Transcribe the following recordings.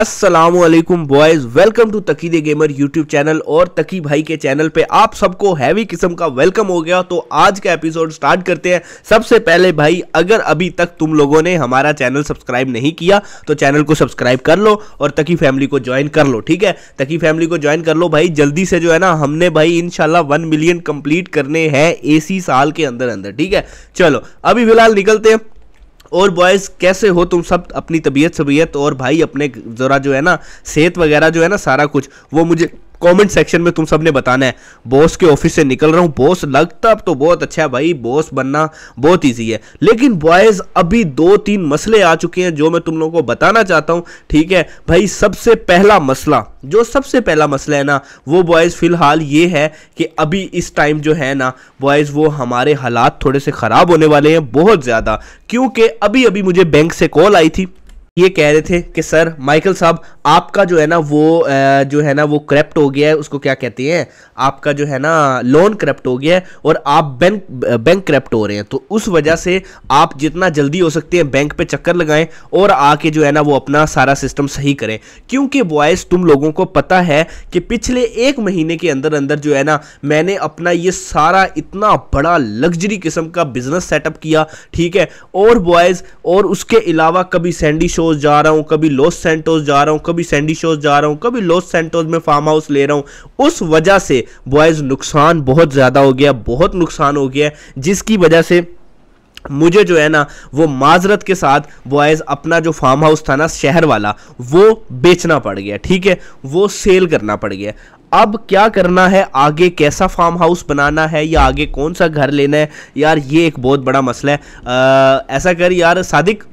Aslam boys welcome to Taki the gamer YouTube channel और तकी भाई के चैनल पे आप सबको हैवी किस्म का वेलकम हो गया तो आज का एपिसोड स्टार्ट करते हैं सबसे पहले भाई अगर अभी तक तुम लोगों ने हमारा चैनल सब्सक्राइब नहीं किया तो चैनल को सब्सक्राइब कर लो और तकी फैमिली को ज्वाइन कर लो ठीक है तकी फैमिली को ज्वाइन कर लो भाई जल्दी से जो है ना हमने भाई शाह वन मिलियन कम्प्लीट करने हैं इसी साल के अंदर अंदर ठीक है चलो अभी फिलहाल निकलते हैं और बॉयज़ कैसे हो तुम सब अपनी तबीयत सबीयत और भाई अपने ज़रा जो है ना सेहत वगैरह जो है ना सारा कुछ वो मुझे कमेंट सेक्शन में तुम सबने बताना है बॉस के ऑफिस से निकल रहा हूँ बॉस लगता अब तो बहुत अच्छा है भाई बॉस बनना बहुत ईजी है लेकिन बॉयज अभी दो तीन मसले आ चुके हैं जो मैं तुम लोगों को बताना चाहता हूँ ठीक है भाई सबसे पहला मसला जो सबसे पहला मसला है ना वो बॉयज़ फिलहाल ये है कि अभी इस टाइम जो है ना बॉयज़ वो हमारे हालात थोड़े से ख़राब होने वाले हैं बहुत ज़्यादा क्योंकि अभी अभी मुझे बैंक से कॉल आई थी ये कह रहे थे कि सर माइकल साहब आपका जो है ना वो जो है ना वो करप्ट हो गया है उसको क्या कहते हैं आपका जो है ना लोन करप्ट हो गया है और आप बैंक बैंक करप्ट हो रहे हैं तो उस वजह से आप जितना जल्दी हो सकते हैं बैंक पे चक्कर लगाएं और आके जो है ना वो अपना सारा सिस्टम सही करें क्योंकि बॉयज़ तुम लोगों को पता है कि पिछले एक महीने के अंदर अंदर जो है ना मैंने अपना ये सारा इतना बड़ा लग्जरी किस्म का बिजनेस सेटअप किया ठीक है और बॉयज़ और उसके अलावा कभी सैंडी शो सेंटोस जा रहा हूँ कभी लॉस सेंटोस जा रहा हूँ कभी सैंडी शोज जा रहा हूँ कभी लॉस सेंटोस में फार्म हाउस ले रहा हूँ उस वजह से बॉयज़ नुकसान बहुत ज़्यादा हो गया बहुत नुकसान हो गया जिसकी वजह से मुझे जो है ना वो माजरत के साथ बॉयज़ अपना जो फार्म हाउस था ना शहर वाला वो बेचना पड़ गया ठीक है वो सेल करना पड़ गया अब क्या करना है आगे कैसा फार्म हाउस बनाना है या आगे कौन सा घर लेना है यार ये एक बहुत बड़ा मसला है आ, ऐसा कर यार सादिक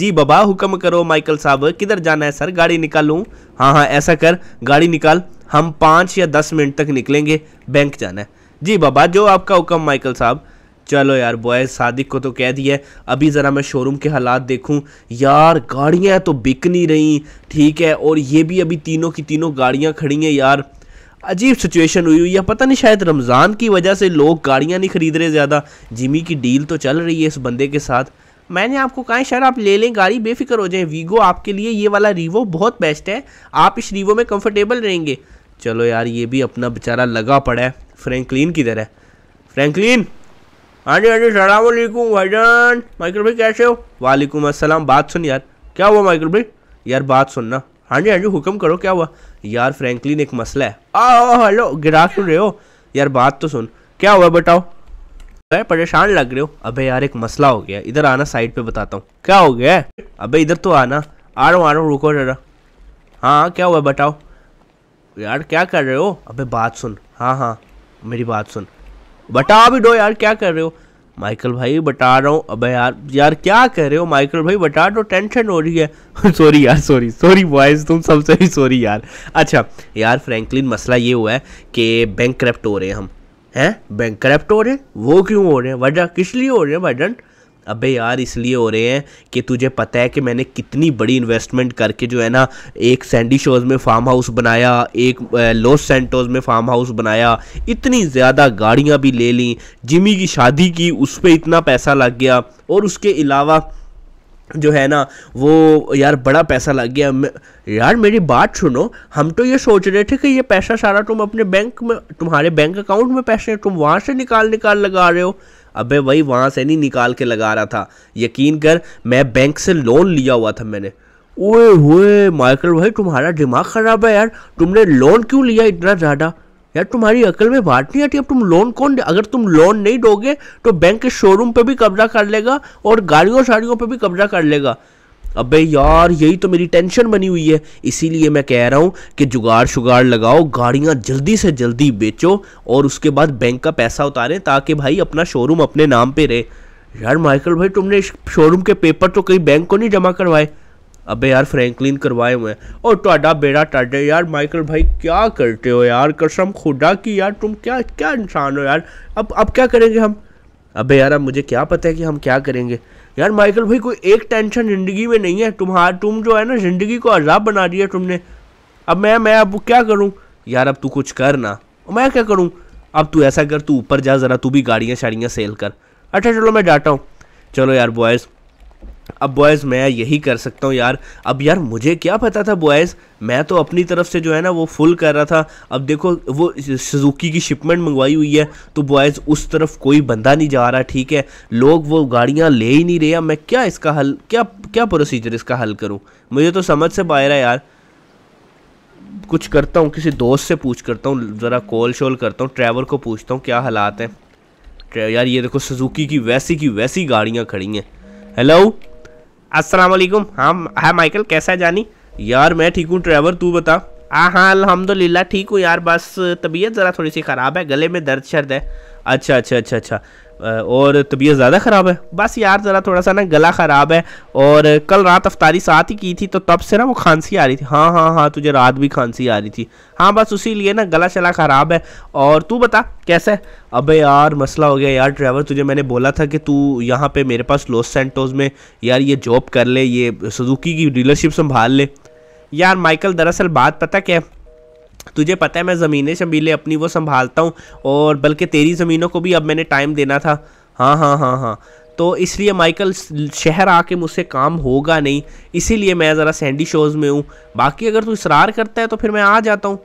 जी बाबा हुक्म करो माइकल साहब किधर जाना है सर गाड़ी निकालूँ हाँ हाँ ऐसा कर गाड़ी निकाल हम पाँच या दस मिनट तक निकलेंगे बैंक जाना है जी बाबा जो आपका हुक्म माइकल साहब चलो यार बॉय सादिक को तो कह दिया अभी ज़रा मैं शोरूम के हालात देखूं यार गाड़ियाँ तो बिक नहीं रहीं ठीक है और ये भी अभी तीनों की तीनों गाड़ियाँ खड़ी हैं यार अजीब सिचुएशन हुई हुई है पता नहीं शायद रमज़ान की वजह से लोग गाड़ियाँ नहीं खरीद रहे ज़्यादा जिमी की डील तो चल रही है इस बंदे के साथ मैंने आपको कहा शायद आप ले लें गाड़ी बेफिक्र हो जाएं वीगो आपके लिए ये वाला रीवो बहुत बेस्ट है आप इस रीवो में कंफर्टेबल रहेंगे चलो यार ये भी अपना बेचारा लगा पड़ा है फ्रैंकलिन किधर है फ्रैंकलिन हाँ जी हाँ जी सलामकुम भाईजान माइकल भाई कैसे हो वालेकुम असलम बात सुन यार क्या हुआ माइकल भाई यार बात सुनना हाँ जी हाँ जी हुक्म करो क्या हुआ यार फ्रैंकलिन एक मसला है आओ हेलो गिरा क्यों रहे हो यार बात तो सुन क्या हुआ बताओ है परेशान लग रहे हो अबे यार एक मसला हो गया इधर आना साइड पे बताता हूँ क्या हो गया है अबे इधर तो आना आ रहा हूँ आ रहा हूँ रुको जरा हाँ क्या हुआ बताओ यार क्या कर रहे हो अबे बात सुन हाँ हाँ मेरी बात सुन बताओ अभी डो यार क्या कर रहे हो माइकल भाई बता रहा हूँ अब यार यार क्या कह रहे हो माइकल भाई बता दो टेंशन हो रही है सॉरी यार सॉरी सॉरी बॉयज तुम सबसे ही सॉरी यार अच्छा यार फ्रैंकलिन मसला ये हुआ है कि बैंक करप्ट हो रहे हैं हम हैं बैंक करप्ट हो रहे हैं वो क्यों हो रहे हैं वजह किस लिए हो रहे हैं भजन अबे यार इसलिए हो रहे हैं कि तुझे पता है कि मैंने कितनी बड़ी इन्वेस्टमेंट करके जो है ना एक सैंडी शोज़ में फार्म हाउस बनाया एक लॉस सेंटोज में फार्म हाउस बनाया इतनी ज़्यादा गाड़ियाँ भी ले ली जिमी की शादी की उस पर इतना पैसा लग गया और उसके अलावा जो है ना वो यार बड़ा पैसा लग गया यार मेरी बात सुनो हम तो ये सोच रहे थे कि ये पैसा सारा तुम अपने बैंक में तुम्हारे बैंक अकाउंट में पैसे तुम वहाँ से निकाल निकाल लगा रहे हो अबे भाई वहाँ से नहीं निकाल के लगा रहा था यकीन कर मैं बैंक से लोन लिया हुआ था मैंने ओए होए माइकल भाई तुम्हारा दिमाग ख़राब है यार तुमने लोन क्यों लिया इतना ज़्यादा यार तुम्हारी अकल में बात नहीं आती अब तुम लोन कौन दे अगर तुम लोन नहीं दोगे तो बैंक के शोरूम पर भी कब्जा कर लेगा और गाड़ियों शाड़ियों पर भी कब्जा कर लेगा अबे यार यही तो मेरी टेंशन बनी हुई है इसीलिए मैं कह रहा हूँ कि जुगाड़ शुगाड़ लगाओ गाड़ियाँ जल्दी से जल्दी बेचो और उसके बाद बैंक का पैसा उतारें ताकि भाई अपना शोरूम अपने नाम पे रहे यार माइकल भाई तुमने शोरूम के पेपर तो कहीं बैंक को नहीं जमा करवाए अबे यार फ्रैंकलिन करवाए हुए हैं और ਤੁਹਾਡਾ बेड़ा टाडे यार माइकल भाई क्या करते हो यार कसम खुदा की यार तुम क्या क्या इंसान हो यार अब अब क्या करेंगे हम अबे यार अब मुझे क्या पता है कि हम क्या करेंगे यार माइकल भाई कोई एक टेंशन ज़िंदगी में नहीं है तुम्हारा तुम जो है ना ज़िंदगी को अजाब बना दिया तुमने अब मैं मैं अब क्या करूँ यार अब तू कुछ कर ना मैं क्या करूँ अब तू ऐसा कर तू ऊपर जा ज़रा तू भी गाड़ियाँ शाड़ियाँ सेल कर अच्छा चलो मैं डाटा हूँ चलो यार बॉयज़ अब बॉयज़ मैं यही कर सकता हूँ यार अब यार मुझे क्या पता था बॉयज़ मैं तो अपनी तरफ से जो है ना वो फुल कर रहा था अब देखो वो सुजुकी की शिपमेंट मंगवाई हुई है तो बॉयज़ उस तरफ कोई बंदा नहीं जा रहा ठीक है लोग वो गाड़ियाँ ले ही नहीं रहे मैं क्या इसका हल क्या क्या प्रोसीजर इसका हल करूँ मुझे तो समझ से बाहर है यार कुछ करता हूँ किसी दोस्त से पूछ करता हूँ ज़रा कॉल शॉल करता हूँ ट्रैवल को पूछता हूँ क्या हालात हैं यार ये देखो सुजुकी की वैसी की वैसी गाड़ियाँ खड़ी हैं हेलो अस्सलाम वालेकुम हम हाँ माइकल हाँ, कैसा है जानी यार मैं ठीक हूँ ट्रेवर तू बता हाँ हाँ अलहमदिल्ला ठीक हूँ यार बस तबीयत ज़रा थोड़ी सी ख़राब है गले में दर्द शर्द है अच्छा अच्छा अच्छा अच्छा और तबीयत ज़्यादा ख़राब है बस यार ज़रा थोड़ा सा ना गला ख़राब है और कल रात अफ्तारी साथ ही की थी तो तब से ना वो खांसी आ रही थी हाँ हाँ हाँ तुझे रात भी खांसी आ रही थी हाँ बस उसी लिए ना गला शला ख़राब है और तू बता कैसा है अबे यार मसला हो गया यार ड्राइवर तुझे मैंने बोला था कि तू यहाँ पर मेरे पास लॉस सेंटोज में यार ये जॉब कर ले ये सुजुकी की डीलरशिप संभाल ले यार माइकल दरअसल बात पता क्या है तुझे पता है मैं ज़मीनें शबीले अपनी वो संभालता हूँ और बल्कि तेरी ज़मीनों को भी अब मैंने टाइम देना था हाँ हाँ हाँ हाँ तो इसलिए माइकल शहर आके मुझसे काम होगा नहीं इसीलिए मैं ज़रा सैंडी शोज़ में हूँ बाकी अगर तू इसरार करता है तो फिर मैं आ जाता हूँ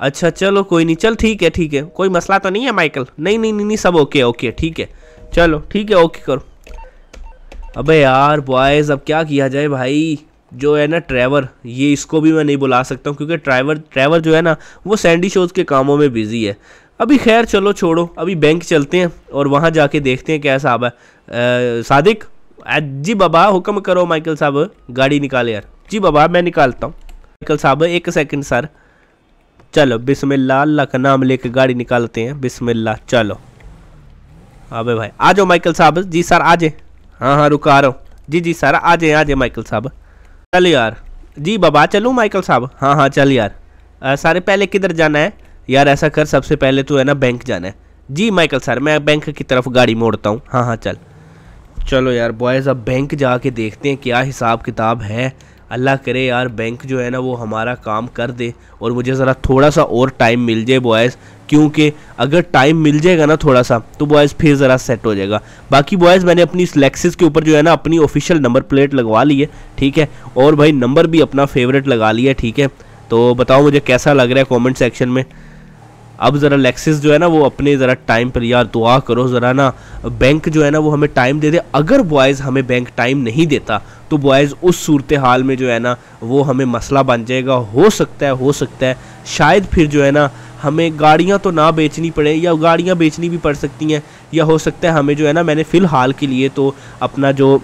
अच्छा चलो कोई नहीं चल ठीक है ठीक है कोई मसला तो नहीं है माइकल नहीं नहीं नहीं, नहीं सब ओके ओके ठीक है चलो ठीक है ओके करो अबे यार बॉयज़ अब क्या किया जाए भाई जो है ना ट्रैवर ये इसको भी मैं नहीं बुला सकता हूँ क्योंकि ट्रैवर ट्रैवर जो है ना वो सैंडी शोज़ के कामों में बिज़ी है अभी खैर चलो छोड़ो अभी बैंक चलते हैं और वहाँ जाके देखते हैं क्या साहब है सादिक जी बाबा हुक्म करो माइकल साहब गाड़ी निकाले यार जी बाबा मैं निकालता हूँ माइकल साहब एक सेकंड सर चलो बिस्मिल्लाह अल्लाह का नाम लेके गाड़ी निकालते हैं बिस्मिल्लाह चलो अबे भाई आ जाओ माइकल साहब जी सर आ जाए हाँ हाँ रुका आ रहा हूँ जी जी सर आ जाए आ जाए माइकल साहब चल यार जी बाबा चलूँ माइकल साहब हाँ हाँ चल यार आ, सारे पहले किधर जाना है यार ऐसा कर सबसे पहले तो है ना बैंक जाना है जी माइकल सर मैं बैंक की तरफ गाड़ी मोड़ता हूँ हाँ हाँ चल चलो यार बॉयज़ अब बैंक जा के देखते हैं क्या हिसाब किताब है अल्लाह करे यार बैंक जो है ना वो हमारा काम कर दे और मुझे ज़रा थोड़ा सा और टाइम मिल जाए बॉयज़ क्योंकि अगर टाइम मिल जाएगा ना थोड़ा सा तो बॉयज़ फिर ज़रा सेट हो जाएगा बाकी बॉयज़ मैंने अपनी इस के ऊपर जो है ना अपनी ऑफिशियल नंबर प्लेट लगवा ली है ठीक है और भाई नंबर भी अपना फेवरेट लगा लिया ठीक है तो बताओ मुझे कैसा लग रहा है कॉमेंट सेक्शन में अब ज़रा लेक्सिस जो है ना वो अपने ज़रा टाइम पर यार दुआ करो ज़रा ना बैंक जो है ना वो हमें टाइम दे दे अगर बॉयज़ हमें बैंक टाइम नहीं देता तो बॉयज़ उस सूरत हाल में जो है ना वो हमें मसला बन जाएगा हो सकता है हो सकता है शायद फिर जो है ना हमें गाड़ियाँ तो ना बेचनी पड़े या गाड़ियाँ बेचनी भी पड़ सकती हैं या हो सकता है हमें जो है ना मैंने फ़िलहाल के लिए तो अपना जो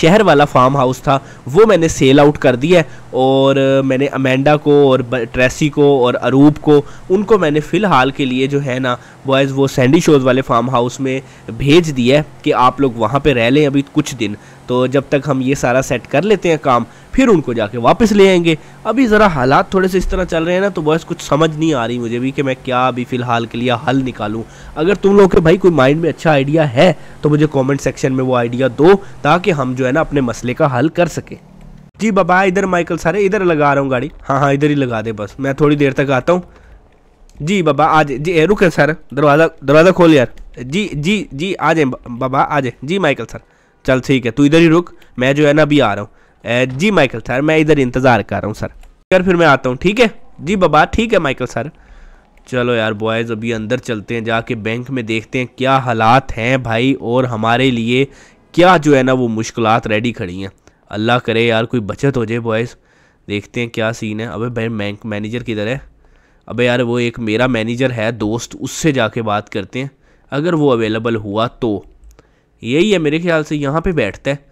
शहर वाला फार्म हाउस था वो मैंने सेल आउट कर दिया और मैंने अमेंडा को और ट्रेसी को और अरूप को उनको मैंने फ़िलहाल के लिए जो है ना बॉयज़ वो सैंडी शोज़ वाले फार्म हाउस में भेज दिया है कि आप लोग वहाँ पे रह लें अभी कुछ दिन तो जब तक हम ये सारा सेट कर लेते हैं काम फिर उनको जाके वापस ले आएंगे अभी ज़रा हालात थोड़े से इस तरह चल रहे हैं ना तो बस कुछ समझ नहीं आ रही मुझे भी कि मैं क्या अभी फ़िलहाल के लिए हल निकालूं अगर तुम लोग के भाई कोई माइंड में अच्छा आइडिया है तो मुझे कमेंट सेक्शन में वो आइडिया दो ताकि हम जो है ना अपने मसले का हल कर सकें जी बाबा इधर माइकल सारे इधर लगा रहा हूँ गाड़ी हाँ हाँ इधर ही लगा दे बस मैं थोड़ी देर तक आता हूँ जी बाबा आज जी है सर दरवाज़ा दरवाज़ा खोल यार जी जी जी आ जाए बाबा आ जाए जी माइकल सर चल ठीक है तू इधर ही रुक मैं जो है ना अभी आ रहा हूँ जी माइकल सर मैं इधर इंतज़ार कर रहा हूँ सर कर फिर मैं आता हूँ ठीक है जी बाबा ठीक है माइकल सर चलो यार बॉयज़ अभी अंदर चलते हैं जाके बैंक में देखते हैं क्या हालात हैं भाई और हमारे लिए क्या जो है ना वो मुश्किल रेडी खड़ी हैं अल्लाह करे यार कोई बचत हो जाए बॉयज़ देखते हैं क्या सीन है अबे भाई बैंक मैनेजर किधर है अबे यार वो एक मेरा मैनेजर है दोस्त उससे जाके बात करते हैं अगर वो अवेलेबल हुआ तो यही है मेरे ख्याल से यहाँ पे बैठता है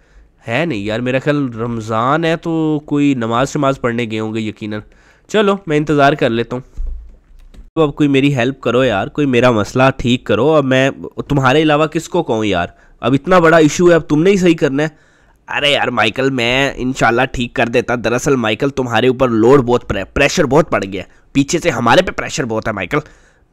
है नहीं यार मेरा ख्याल रमज़ान है तो कोई नमाज शमाज पढ़ने गए होंगे यकीनन चलो मैं इंतज़ार कर लेता हूँ तो अब कोई मेरी हेल्प करो यार कोई मेरा मसला ठीक करो अब मैं तुम्हारे अलावा किसको कहूँ यार अब इतना बड़ा इशू है अब तुमने ही सही करना है अरे यार माइकल मैं इनशाला ठीक कर देता दरअसल माइकल तुम्हारे ऊपर लोड बहुत प्रेशर बहुत पड़ गया पीछे से हमारे पे प्रेशर बहुत है माइकल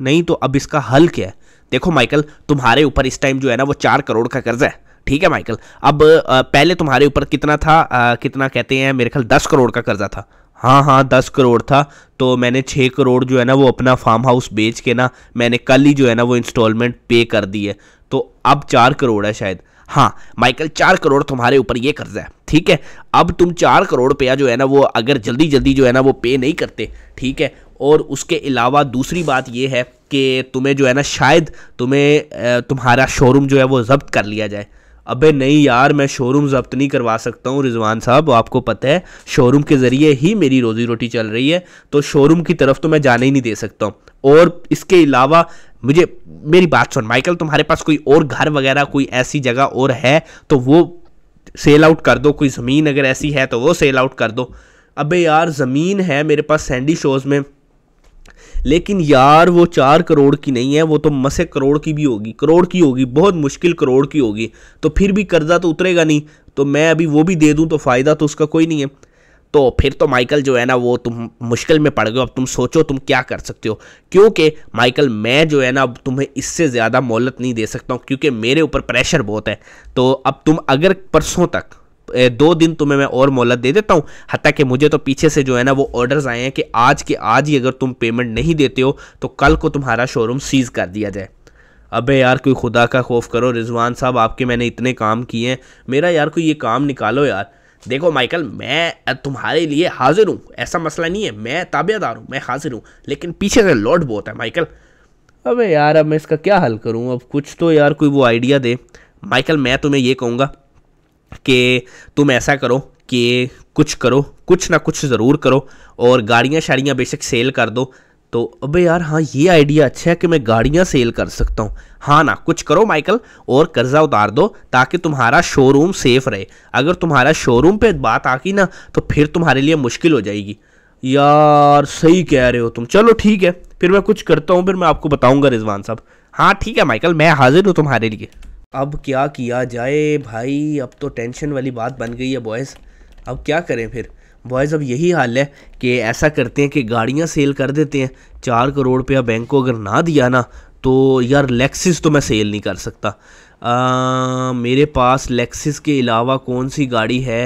नहीं तो अब इसका हल क्या है देखो माइकल तुम्हारे ऊपर इस टाइम जो है ना वो चार करोड़ का कर्जा है ठीक है माइकल अब पहले तुम्हारे ऊपर कितना था आ, कितना कहते हैं मेरे ख्याल दस करोड़ का कर्जा था हाँ हाँ दस करोड़ था तो मैंने छः करोड़ जो है ना वो अपना फार्म हाउस बेच के ना मैंने कल ही जो है ना वो इंस्टॉलमेंट पे कर दी है तो अब चार करोड़ है शायद हाँ माइकल चार करोड़ तुम्हारे ऊपर ये कर्जा है ठीक है अब तुम चार करोड़ रुपया जो है ना वो अगर जल्दी जल्दी जो है ना वो पे नहीं करते ठीक है और उसके अलावा दूसरी बात ये है कि तुम्हें जो है ना शायद तुम्हें तुम्हारा शोरूम जो है वो जब्त कर लिया जाए अबे नहीं यार मैं शोरूम जब्त नहीं करवा सकता हूँ रिजवान साहब आपको पता है शोरूम के ज़रिए ही मेरी रोज़ी रोटी चल रही है तो शोरूम की तरफ तो मैं जाने ही नहीं दे सकता हूँ और इसके अलावा मुझे मेरी बात सुन माइकल तुम्हारे पास कोई और घर वगैरह कोई ऐसी जगह और है तो वो सेल आउट कर दो कोई ज़मीन अगर ऐसी है तो वो सेल आउट कर दो अबे यार ज़मीन है मेरे पास सैंडी शोज़ में लेकिन यार वो चार करोड़ की नहीं है वो तो मसे करोड़ की भी होगी करोड़ की होगी बहुत मुश्किल करोड़ की होगी तो फिर भी कर्जा तो उतरेगा नहीं तो मैं अभी वो भी दे दूँ तो फ़ायदा तो उसका कोई नहीं है तो फिर तो माइकल जो है ना वो तुम मुश्किल में पड़ गए अब तुम सोचो तुम क्या कर सकते हो क्योंकि माइकल मैं जो है ना अब तुम्हें इससे ज़्यादा मोहलत नहीं दे सकता हूँ क्योंकि मेरे ऊपर प्रेशर बहुत है तो अब तुम अगर परसों तक दो दिन तुम्हें मैं और मोहलत दे देता हूँ कि मुझे तो पीछे से जो है ना वो ऑर्डर्स आए हैं कि आज के आज ही अगर तुम पेमेंट नहीं देते हो तो कल को तुम्हारा शोरूम सीज़ कर दिया जाए अबे यार कोई खुदा का खौफ करो रिजवान साहब आपके मैंने इतने काम किए हैं मेरा यार कोई ये काम निकालो यार देखो माइकल मैं तुम्हारे लिए हाजिर हूँ ऐसा मसला नहीं है मैं ताबेदार हूँ मैं हाजिर हूँ लेकिन पीछे से लौट बहुत है माइकल अबे यार अब मैं इसका क्या हल करूँ अब कुछ तो यार कोई वो आइडिया दे माइकल मैं तुम्हें ये कहूँगा कि तुम ऐसा करो कि कुछ करो कुछ ना कुछ ज़रूर करो और गाड़ियाँ शाड़ियाँ बेशक सेल कर दो तो अबे यार हाँ ये आइडिया अच्छा है कि मैं गाड़ियाँ सेल कर सकता हूँ हाँ ना कुछ करो माइकल और कर्ज़ा उतार दो ताकि तुम्हारा शोरूम सेफ रहे अगर तुम्हारा शोरूम पे बात आ गई ना तो फिर तुम्हारे लिए मुश्किल हो जाएगी यार सही कह रहे हो तुम चलो ठीक है फिर मैं कुछ करता हूँ फिर मैं आपको बताऊँगा रिजवान साहब हाँ ठीक है माइकल मैं हाजिर हूँ तुम्हारे लिए अब क्या किया जाए भाई अब तो टेंशन वाली बात बन गई है बॉयज़ अब क्या करें फिर बॉयज़ अब यही हाल है कि ऐसा करते हैं कि गाड़ियाँ सेल कर देते हैं चार करोड़ रुपया बैंक को अगर ना दिया ना तो यार लेक्सिस तो मैं सेल नहीं कर सकता आ, मेरे पास लेक्सिस के अलावा कौन सी गाड़ी है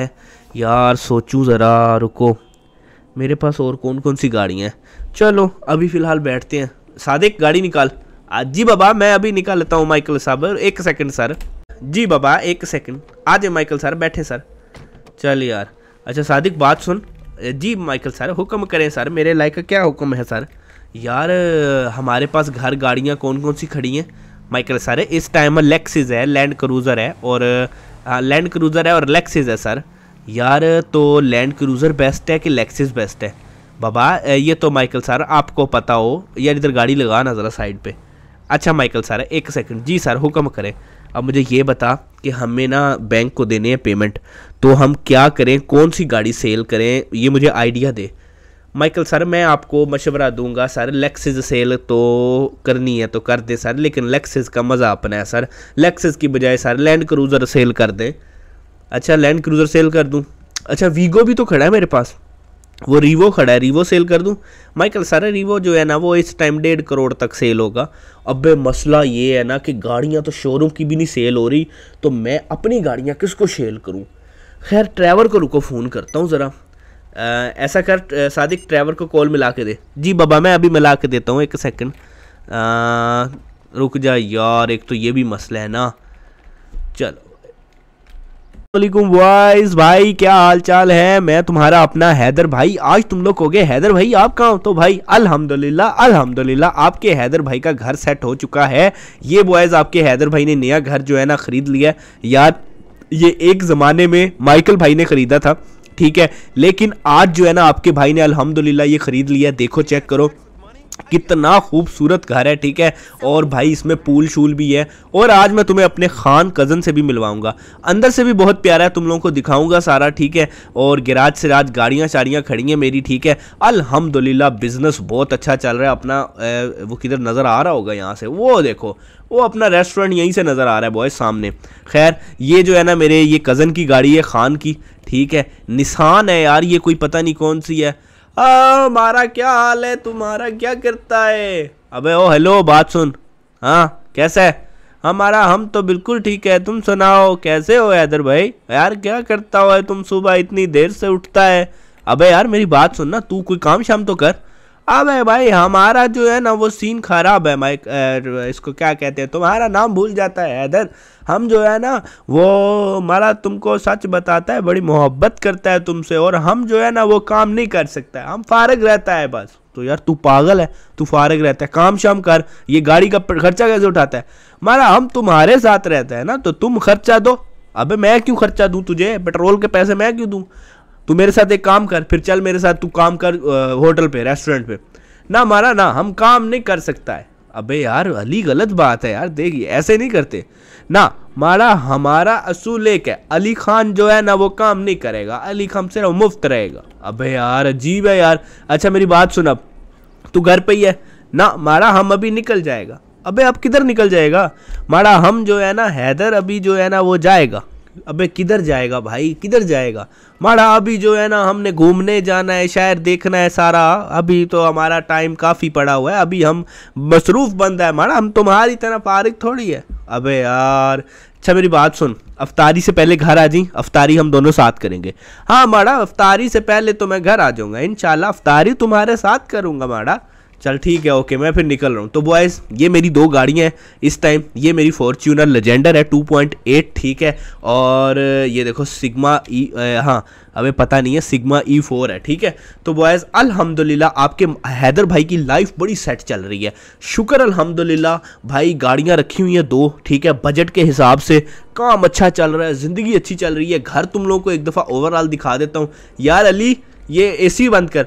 यार सोचूं ज़रा रुको मेरे पास और कौन कौन सी गाड़ियाँ हैं चलो अभी फ़िलहाल बैठते हैं सादे गाड़ी निकाल जी बाबा मैं अभी निकाल लेता हूँ माइकल साहब एक सेकंड सर जी बाबा एक सेकंड आ जाए माइकल सर बैठे सर चल यार अच्छा सादिक बात सुन जी माइकल सर हुक्म करें सर मेरे लायक क्या हुक्म है सर यार हमारे पास घर गाड़ियाँ कौन कौन सी खड़ी हैं माइकल सर इस टाइम लेक्सिस है लैंड क्रूज़र है और लैंड क्रूज़र है और लेक्सिस है सर यार तो लैंड क्रूज़र बेस्ट है कि लेक्सिस बेस्ट है बाबा ये तो माइकल सर आपको पता हो यार इधर गाड़ी लगा ना ज़रा साइड पे अच्छा माइकल सर एक सेकंड जी सर हुक्म करें अब मुझे ये बता कि हमें ना बैंक को देने हैं पेमेंट तो हम क्या करें कौन सी गाड़ी सेल करें ये मुझे आइडिया दे माइकल सर मैं आपको मशवरा दूंगा सर लेक्सिस सेल तो करनी है तो कर दे सर लेकिन लेक्सिस का मज़ा अपना है सर लेक्सिस की बजाय सर लैंड क्रूज़र सेल कर दें अच्छा लैंड क्रूज़र सेल कर दूँ अच्छा वीगो भी तो खड़ा है मेरे पास वो रीवो खड़ा है रीवो सेल कर दूँ माइकल सर रीवो जो है ना वो इस टाइम डेढ़ करोड़ तक सेल होगा अब मसला ये है ना कि गाड़ियाँ तो शोरूम की भी नहीं सेल हो रही तो मैं अपनी गाड़ियाँ किसको सेल करूँ खैर ट्रैवर को रुको फ़ोन करता हूँ ज़रा ऐसा कर सादिक ट्रैवर को कॉल मिला के दे जी बाबा मैं अभी मिला के देता हूँ एक सेकेंड रुक जा यार एक तो ये भी मसला है ना चलो असलम बॉयज भाई क्या हाल चाल है मैं तुम्हारा अपना हैदर भाई आज तुम लोग हो गए हैदर भाई आप कहाँ हो तो भाई अल्हम्दुलिल्लाह अल्हम्दुलिल्लाह आपके हैदर भाई का घर सेट हो चुका है ये बॉयज़ आपके हैदर भाई ने नया घर जो है ना ख़रीद लिया यार ये एक ज़माने में माइकल भाई ने ख़रीदा था ठीक है लेकिन आज जो है ना आपके भाई ने अलहमदिल्ला ये ख़रीद लिया देखो चेक करो कितना खूबसूरत घर है ठीक है और भाई इसमें पूल शूल भी है और आज मैं तुम्हें अपने खान कज़न से भी मिलवाऊंगा अंदर से भी बहुत प्यारा है तुम लोगों को दिखाऊंगा सारा ठीक है और गिराज से राज गाड़ियाँ शाड़ियाँ खड़ी हैं मेरी ठीक है अलहमदिल्ला बिज़नेस बहुत अच्छा चल रहा है अपना ए, वो किधर नज़र आ रहा होगा यहाँ से वो देखो वो अपना रेस्टोरेंट यहीं से नज़र आ रहा है बॉय सामने खैर ये जो है ना मेरे ये कज़न की गाड़ी है खान की ठीक है निशान है यार ये कोई पता नहीं कौन सी है हमारा हाँ, क्या हाल है तुम्हारा क्या करता है अबे ओ हेलो बात सुन हाँ कैसा है हमारा हाँ, हम तो बिल्कुल ठीक है तुम सुनाओ कैसे हो यादर भाई यार क्या करता हो तुम सुबह इतनी देर से उठता है अबे यार मेरी बात सुन ना तू कोई काम शाम तो कर अब है भाई हमारा जो है ना वो सीन खराब है माइक इसको क्या कहते हैं तुम्हारा नाम भूल जाता है हैदर हम जो है ना वो हमारा तुमको सच बताता है बड़ी मोहब्बत करता है तुमसे और हम जो है ना वो काम नहीं कर सकता है हम फारग रहता है बस तो यार तू पागल है तू फारग रहता है काम शाम कर ये गाड़ी का खर्चा कैसे उठाता है मारा हम तुम्हारे साथ रहता है ना तो तुम खर्चा दो अबे मैं क्यों खर्चा दूं तुझे पेट्रोल के पैसे मैं क्यों दूं तू मेरे साथ एक काम कर फिर चल मेरे साथ तू काम कर होटल पे रेस्टोरेंट पे ना मारा ना हम काम नहीं कर सकता है अबे यार अली गलत बात है यार देखिए ऐसे नहीं करते ना मारा हमारा असूल एक है अली खान जो है ना वो काम नहीं करेगा अली खान सिर्फ मुफ्त रहेगा अबे यार अजीब है यार अच्छा मेरी बात सुन अब तू घर पे ही है ना मारा हम अभी निकल जाएगा अबे अब किधर निकल जाएगा मारा हम जो है ना हैदर अभी जो है ना वो जाएगा अबे किधर जाएगा भाई किधर जाएगा माड़ा अभी जो है ना हमने घूमने जाना है शहर देखना है सारा अभी तो हमारा टाइम काफ़ी पड़ा हुआ है अभी हम मसरूफ़ बंदा है माड़ा हम तुम्हारी तरह फारिग थोड़ी है अबे यार अच्छा मेरी बात सुन अफतारी से पहले घर आ जी अफतारी हम दोनों साथ करेंगे हाँ माड़ा अफतारी से पहले तो मैं घर आ जाऊँगा इन अफतारी तुम्हारे साथ करूँगा माड़ा चल ठीक है ओके मैं फिर निकल रहा हूँ तो बॉयज़ ये मेरी दो गाड़ियाँ हैं इस टाइम ये मेरी फॉर्च्यूनर लेजेंडर है 2.8 ठीक है और ये देखो सिग्मा ई e, हाँ हमें पता नहीं है सिग्मा ई फोर है ठीक है तो बॉयज़ अल्हम्दुलिल्लाह आपके हैदर भाई की लाइफ बड़ी सेट चल रही है शुक्र अल्हम्दुलिल्लाह भाई गाड़ियाँ रखी हुई हैं दो ठीक है बजट के हिसाब से काम अच्छा चल रहा है ज़िंदगी अच्छी चल रही है घर तुम लोगों को एक दफ़ा ओवरऑल दिखा देता हूँ यार अली ये ए बंद कर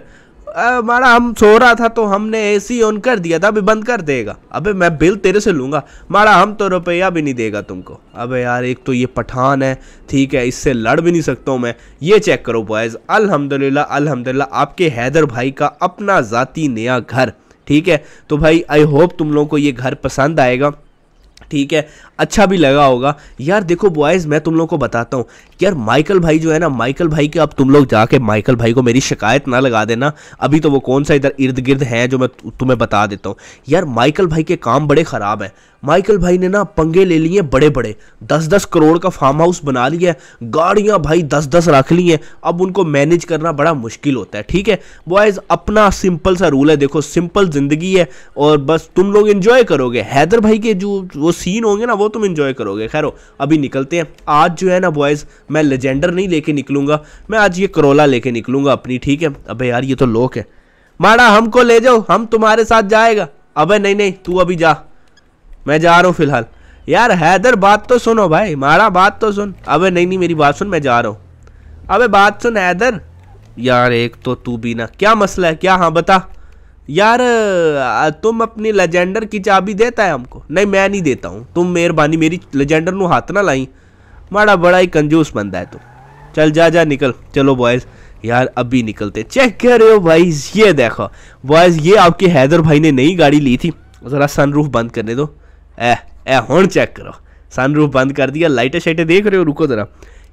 हमारा हम सो रहा था तो हमने एसी ऑन कर दिया था अभी बंद कर देगा अबे मैं बिल तेरे से लूँगा मारा हम तो रुपया भी नहीं देगा तुमको अबे यार एक तो ये पठान है ठीक है इससे लड़ भी नहीं सकता हूँ मैं ये चेक करो बॉयज़ अल्हम्दुलिल्लाह अल्हम्दुलिल्लाह आपके हैदर भाई का अपना ज़ाती नया घर ठीक है तो भाई आई होप तुम लोगों को ये घर पसंद आएगा ठीक है अच्छा भी लगा होगा यार देखो बॉयज़ मैं तुम लोग को बताता हूँ यार माइकल भाई जो है ना माइकल भाई के अब तुम लोग जाके माइकल भाई को मेरी शिकायत ना लगा देना अभी तो वो कौन सा इधर इर्द गिर्द है जो मैं तुम्हें बता देता हूँ यार माइकल भाई के काम बड़े ख़राब हैं माइकल भाई ने ना पंगे ले लिए बड़े बड़े दस दस करोड़ का फार्म हाउस बना लिया है गाड़ियाँ भाई दस दस रख ली हैं अब उनको मैनेज करना बड़ा मुश्किल होता है ठीक है बॉयज़ अपना सिंपल सा रूल है देखो सिंपल ज़िंदगी है और बस तुम लोग इन्जॉय करोगे हैदर भाई के जो वो सीन होंगे ना वो तुम इन्जॉय करोगे खैर अभी निकलते हैं आज जो है ना बॉयज़ मैं लेजेंडर नहीं लेके निकलूंगा मैं आज ये करोला लेके निकलूंगा अपनी ठीक है अबे यार ये तो लोक है माड़ा हमको ले जाओ हम तुम्हारे साथ जाएगा अबे नहीं नहीं तू अभी जा मैं जा रहा हूँ फिलहाल यार हैदर बात तो सुनो भाई मारा बात तो सुन अबे नहीं नहीं मेरी बात सुन मैं जा रहा हूँ अबे बात सुन हैदर यार एक तो तू भी ना क्या मसला है क्या हाँ बता यार तुम अपनी लेजेंडर की चाबी देता है हमको नहीं मैं नहीं देता हूँ तुम मेहरबानी मेरी लेजेंडर नु हाथ ना लाई माड़ा बड़ा ही कंजूस बंदा है तुम चल जा जा निकल चलो बॉयज़ यार अभी निकलते चेक कर रहे हो भाई ये देखो बॉयज़ ये आपके हैदर भाई ने नई गाड़ी ली थी ज़रा सनरूफ बंद करने दो ए ऐह हूँ चेक करो सनरूफ बंद कर दिया लाइटें शाइटें देख रहे हो रुको ज़रा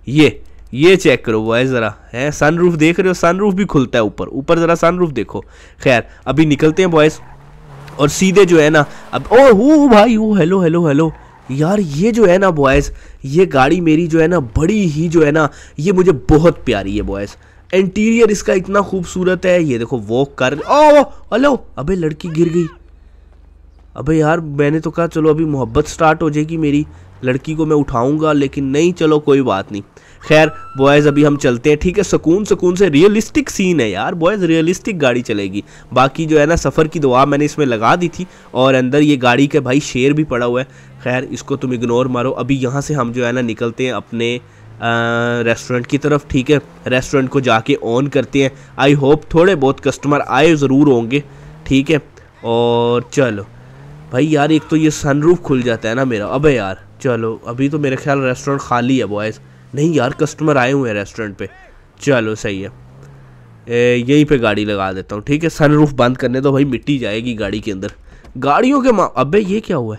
ये ये चेक करो वो है ज़रा है सनरूफ देख रहे हो सनरूफ भी खुलता है ऊपर ऊपर ज़रा सनरूफ देखो खैर अभी निकलते हैं बॉयज़ और सीधे जो है ना अब ओ हो भाई ओ हेलो हेलो हेलो यार ये जो है ना बॉयज़ ये गाड़ी मेरी जो है ना बड़ी ही जो है ना ये मुझे बहुत प्यारी है बॉयज़ इंटीरियर इसका इतना खूबसूरत है ये देखो वॉक कर ओ हेलो अबे लड़की गिर गई अबे यार मैंने तो कहा चलो अभी मोहब्बत स्टार्ट हो जाएगी मेरी लड़की को मैं उठाऊंगा लेकिन नहीं चलो कोई बात नहीं खैर बॉयज़ अभी हम चलते हैं ठीक है सुकून सुकून से रियलिस्टिक सीन है यार बॉयज़ रियलिस्टिक गाड़ी चलेगी बाकी जो है ना सफ़र की दुआ मैंने इसमें लगा दी थी और अंदर ये गाड़ी के भाई शेर भी पड़ा हुआ है खैर इसको तुम इग्नोर मारो अभी यहाँ से हम जो है ना निकलते हैं अपने रेस्टोरेंट की तरफ ठीक है रेस्टोरेंट को जाके ऑन करते हैं आई होप थोड़े बहुत कस्टमर आए ज़रूर होंगे ठीक है और चलो भाई यार एक तो ये सनरूफ खुल जाता है ना मेरा अबे यार चलो अभी तो मेरे ख्याल रेस्टोरेंट खाली है बॉयज़ नहीं यार कस्टमर आए हुए हैं रेस्टोरेंट पे चलो सही है यहीं पे गाड़ी लगा देता हूँ ठीक है सनरूफ बंद करने तो भाई मिट्टी जाएगी गाड़ी के अंदर गाड़ियों के माँ अबे ये क्या हुआ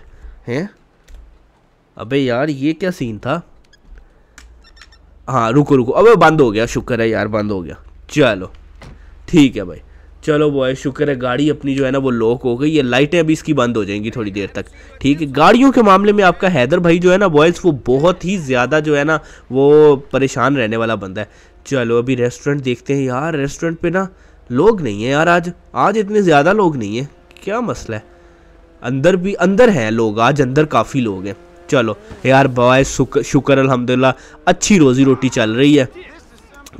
है हैं अबे यार ये क्या सीन था हाँ रुको रुको अबे बंद हो गया शुक्र है यार बंद हो गया चलो ठीक है भाई चलो बॉय शुक्र है गाड़ी अपनी जो है ना वो लॉक हो गई है लाइटें अभी इसकी बंद हो जाएंगी थोड़ी देर तक ठीक है गाड़ियों के मामले में आपका हैदर भाई जो है ना बॉयज़ वो बहुत ही ज़्यादा जो है ना वो परेशान रहने वाला बंदा है चलो अभी रेस्टोरेंट देखते हैं यार रेस्टोरेंट पर ना लोग नहीं है यार आज आज इतने ज़्यादा लोग नहीं हैं क्या मसला है अंदर भी अंदर हैं लोग आज अंदर काफ़ी लोग हैं चलो यार बॉय शुक्र अलहमदिल्ला अच्छी रोज़ी रोटी चल रही है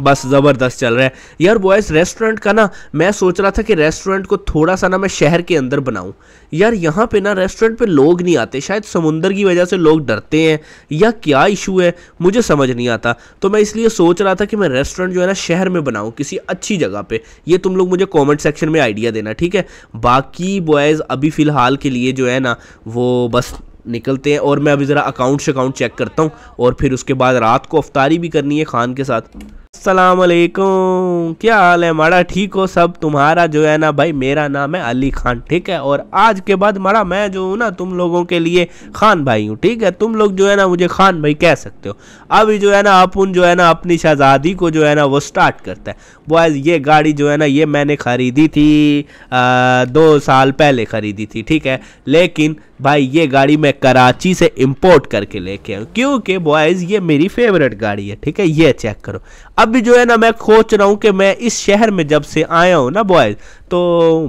बस ज़बरदस्त चल रहा है यार बॉयज़ रेस्टोरेंट का ना मैं सोच रहा था कि रेस्टोरेंट को थोड़ा सा ना मैं शहर के अंदर बनाऊं यार यहाँ पे ना रेस्टोरेंट पे लोग नहीं आते शायद समुंदर की वजह से लोग डरते हैं या क्या इशू है मुझे समझ नहीं आता तो मैं इसलिए सोच रहा था कि मैं रेस्टोरेंट जो है ना शहर में बनाऊँ किसी अच्छी जगह पर ये तुम लोग मुझे कॉमेंट सेक्शन में आइडिया देना ठीक है बाकी बॉयज़ अभी फ़िलहाल के लिए जो है ना वो बस निकलते हैं और मैं अभी ज़रा अकाउंट अकाउंट चेक करता हूँ और फिर उसके बाद रात को अफ्तारी भी करनी है खान के साथ असलकुम क्या हाल है माड़ा ठीक हो सब तुम्हारा जो है ना भाई मेरा नाम है अली खान ठीक है और आज के बाद माड़ा मैं जो हूँ ना तुम लोगों के लिए खान भाई हूँ ठीक है तुम लोग जो है ना मुझे खान भाई कह सकते हो अभी जो है ना अपन जो है ना अपनी शहजादी को जो है ना वो स्टार्ट करता है बॉयज़ ये गाड़ी जो है ना ये मैंने ख़रीदी थी आ, दो साल पहले ख़रीदी थी ठीक है लेकिन भाई ये गाड़ी मैं कराची से इम्पोर्ट करके लेके आऊँ क्योंकि बॉयज़ ये मेरी फेवरेट गाड़ी है ठीक है ये चेक करो अब जो है ना मैं सोच रहा हूँ कि मैं इस शहर में जब से आया हूँ ना बॉयज तो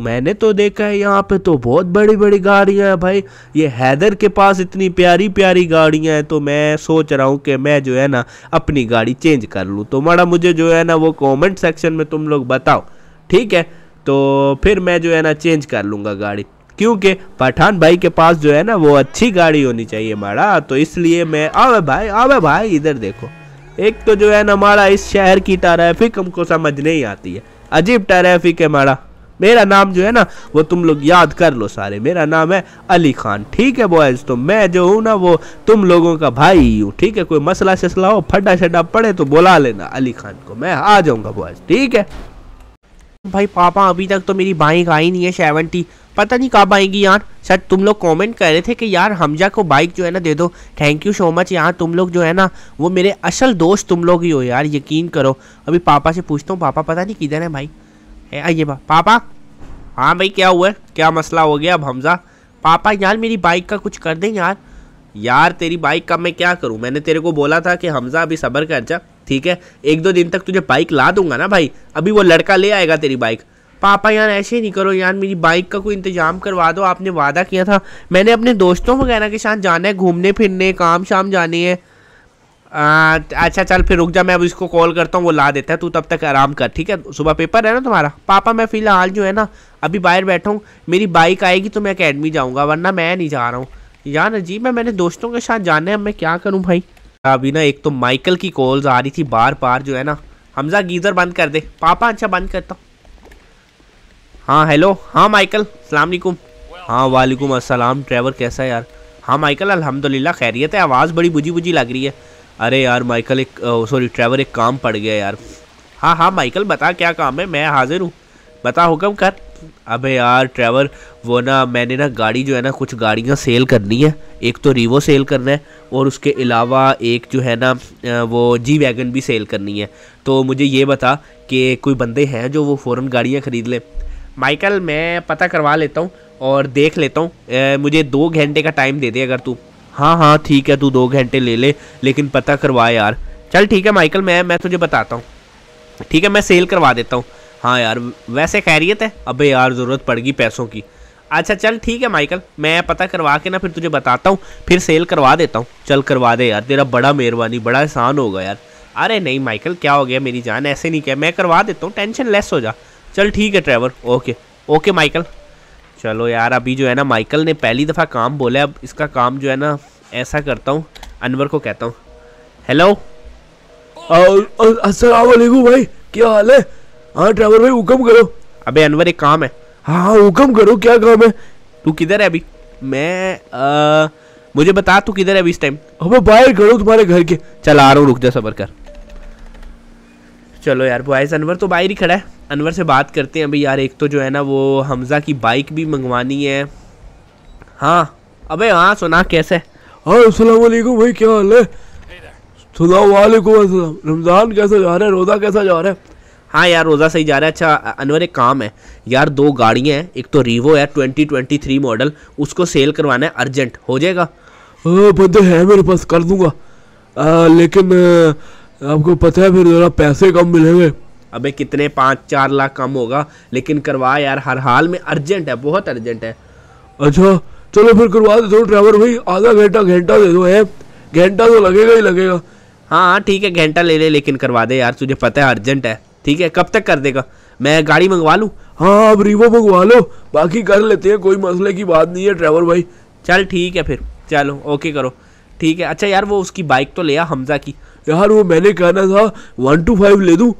मैंने तो देखा है यहाँ पे तो बहुत बड़ी बड़ी गाड़ियाँ हैं भाई ये हैदर के पास इतनी प्यारी प्यारी गाड़ियाँ हैं तो मैं सोच रहा हूँ कि मैं जो है ना अपनी गाड़ी चेंज कर लूँ तो माड़ा मुझे जो है ना वो कॉमेंट सेक्शन में तुम लोग बताओ ठीक है तो फिर मैं जो है ना चेंज कर लूँगा गाड़ी क्योंकि पठान भाई के पास जो है ना वो अच्छी गाड़ी होनी चाहिए माड़ा तो इसलिए मैं आवे भाई आवे भाई इधर देखो एक तो जो है ना हमारा इस शहर की ट्रैफिक हमको समझ नहीं आती है अजीब ट्रैफिक है हमारा मेरा नाम जो है ना वो तुम लोग याद कर लो सारे मेरा नाम है अली खान ठीक है बॉयज तो मैं जो हूँ ना वो तुम लोगों का भाई हूँ ठीक है कोई मसला ससला हो फटा शटा पड़े तो बुला लेना अली खान को मैं आ जाऊँगा बॉयज ठीक है भाई पापा अभी तक तो मेरी बाइक आई नहीं है सेवनटी पता नहीं कब आएगी यार शायद तुम लोग कमेंट कर रहे थे कि यार हमजा को बाइक जो है ना दे दो थैंक यू सो मच यार तुम लोग जो है ना वो मेरे असल दोस्त तुम लोग ही हो यार यकीन करो अभी पापा से पूछता हूँ पापा पता नहीं किधर है भाई आइए बा पापा हाँ भाई क्या हुआ क्या मसला हो गया अब हमजा पापा यार मेरी बाइक का कुछ कर दें यार यार तेरी बाइक का मैं क्या करूँ मैंने तेरे को बोला था कि हमजा अभी सब्र कर जा ठीक है एक दो दिन तक तुझे बाइक ला दूंगा ना भाई अभी वो लड़का ले आएगा तेरी बाइक पापा यार ऐसे नहीं करो यार मेरी बाइक का कोई इंतजाम करवा दो आपने वादा किया था मैंने अपने दोस्तों वगैरह के साथ जाना है घूमने फिरने काम शाम है आ, अच्छा चल फिर रुक जा मैं अब इसको कॉल करता हूँ वो ला देता है तू तब तक आराम कर ठीक है सुबह पेपर है ना तुम्हारा पापा मैं फ़िलहाल जो है ना अभी बाहर बैठा हूँ मेरी बाइक आएगी तो मैं अकेडमी जाऊँगा वरना मैं नहीं जा रहा हूँ यार अजीब है मैंने दोस्तों के साथ जाना है मैं क्या करूँ भाई अभी ना एक तो माइकल की कॉल्स आ रही थी बार बार जो है ना हमजा गीज़र बंद कर दे पापा अच्छा बंद करता हूँ हाँ हेलो हाँ माइकल सलामकुम हाँ वालेकुम अस्सलाम ट्रेवर कैसा है यार हाँ माइकल अल्हम्दुलिल्लाह खैरियत है आवाज़ बड़ी बुझी बुझी लग रही है अरे यार माइकल एक सॉरी ट्रेवर एक काम पड़ गया यार हाँ हाँ माइकल बता क्या काम है मैं हाजिर हूँ बता हुक्म कर अबे यार ट्रेवर वो ना मैंने ना गाड़ी जो है ना कुछ गाड़ियाँ सेल करनी है एक तो रिवो सेल करना है और उसके अलावा एक जो है ना वो जी वैगन भी सेल करनी है तो मुझे ये बता कि कोई बंदे हैं जो वो फ़ौरन गाड़ियाँ ख़रीद लें माइकल मैं पता करवा लेता हूँ और देख लेता हूँ मुझे दो घंटे का टाइम दे दे अगर तू हाँ हाँ ठीक है तू दो घंटे ले ले लेकिन पता करवा यार चल ठीक है माइकल मैं मैं तुझे बताता हूँ ठीक है मैं सेल करवा देता हूँ हाँ यार वैसे खैरियत है अबे यार ज़रूरत पड़गी पैसों की अच्छा चल ठीक है माइकल मैं पता करवा के ना फिर तुझे बताता हूँ फिर सेल करवा देता हूँ चल करवा दे यार तेरा बड़ा मेहरबानी बड़ा एहसान होगा यार अरे नहीं माइकल क्या हो गया मेरी जान ऐसे नहीं क्या मैं करवा देता हूँ टेंशन लेस हो जा चल ठीक है ट्रेवर ओके ओके माइकल चलो यार अभी जो है ना माइकल ने पहली दफ़ा काम बोला अब इसका काम जो है ना ऐसा करता हूँ अनवर को कहता हूँ हेलो असलकुम भाई क्या हाल है हाँ ड्राइवर भाई हुक्म करो अबे अनवर एक काम है हाँ हुक्म करो क्या काम है तू किधर है अभी मैं आ, मुझे बता तू किधर है अभी इस टाइम अबे बाहर करो तुम्हारे घर के चल आ रहा हूँ रुक जा सबर कर चलो यार बॉयज़ अनवर तो बाहर ही खड़ा है अनवर से बात करते हैं अभी यार एक तो जो है ना वो हमज़ा की बाइक भी मंगवानी है हाँ अबे हाँ सुना कैसे हाँ वालेकुम भाई क्या हाल है वालेकुम अस्सलाम रमज़ान कैसा जा रहा है रोज़ा कैसा जा रहा है हाँ यार रोज़ा सही जा रहा है अच्छा अनवर एक काम है यार दो गाड़ियाँ हैं एक तो रिवो है ट्वेंटी ट्वेंटी थ्री मॉडल उसको सेल करवाना है अर्जेंट हो जाएगा हाँ, बंदे है मेरे पास कर दूंगा आ, लेकिन आ, आपको पता है फिर ज़रा पैसे कम मिलेंगे अबे कितने पाँच चार लाख कम होगा लेकिन करवा यार हर हाल में अर्जेंट है बहुत अर्जेंट है अच्छा चलो फिर करवा दे दो ड्राइवर भाई आधा घंटा घंटा दे दो है घंटा तो लगेगा ही लगेगा हाँ, हाँ ठीक है घंटा ले ले लेकिन करवा दे यार तुझे पता है अर्जेंट है ठीक है कब तक कर देगा मैं गाड़ी मंगवा लूँ हाँ, हाँ अब रिवो मंगवा लो बाकी कर लेते हैं कोई मसले की बात नहीं है ड्राइवर भाई चल ठीक है फिर चलो ओके करो ठीक है अच्छा यार वो उसकी बाइक तो ले आ हमजा की यार वो मैंने कहना था वन टू फाइव ले दूँ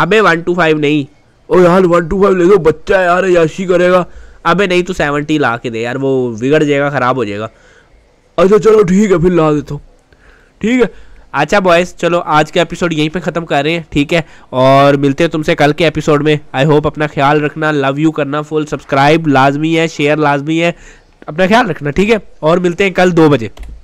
अबे वन टू फाइव नहीं ओ यार वन टू फाइव ले दो बच्चा यार याशी करेगा अबे नहीं तो सेवनटी ला के दे यार वो बिगड़ जाएगा ख़राब हो जाएगा अच्छा चलो ठीक है फिर ला देता हूँ ठीक है अच्छा बॉयज़ चलो आज के एपिसोड यहीं पे ख़त्म कर रहे हैं ठीक है और मिलते हैं तुमसे कल के एपिसोड में आई होप अपना ख्याल रखना लव यू करना फुल सब्सक्राइब लाजमी है शेयर लाजमी है अपना ख्याल रखना ठीक है और मिलते हैं कल दो बजे